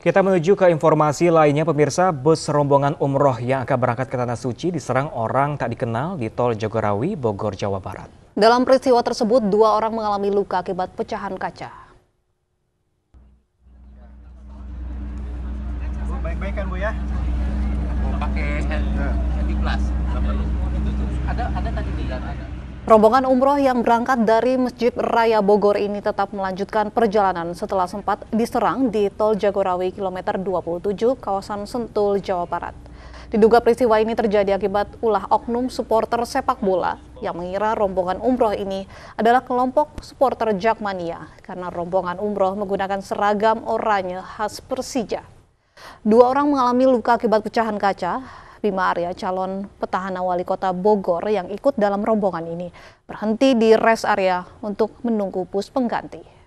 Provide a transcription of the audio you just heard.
Kita menuju ke informasi lainnya pemirsa, bus rombongan umroh yang akan berangkat ke Tanah Suci diserang orang tak dikenal di Tol Jagorawi, Bogor, Jawa Barat. Dalam peristiwa tersebut, dua orang mengalami luka akibat pecahan kaca. Baik-baik kan Bu ya? Mau pakai plus. Iya. Rombongan umroh yang berangkat dari Masjid Raya Bogor ini tetap melanjutkan perjalanan setelah sempat diserang di Tol Jagorawi kilometer 27 kawasan Sentul, Jawa Barat. Diduga peristiwa ini terjadi akibat ulah oknum supporter sepak bola yang mengira rombongan umroh ini adalah kelompok supporter Jakmania karena rombongan umroh menggunakan seragam oranye khas Persija. Dua orang mengalami luka akibat pecahan kaca, Bima Arya, calon petahana wali kota Bogor yang ikut dalam rombongan ini, berhenti di rest area untuk menunggu bus pengganti.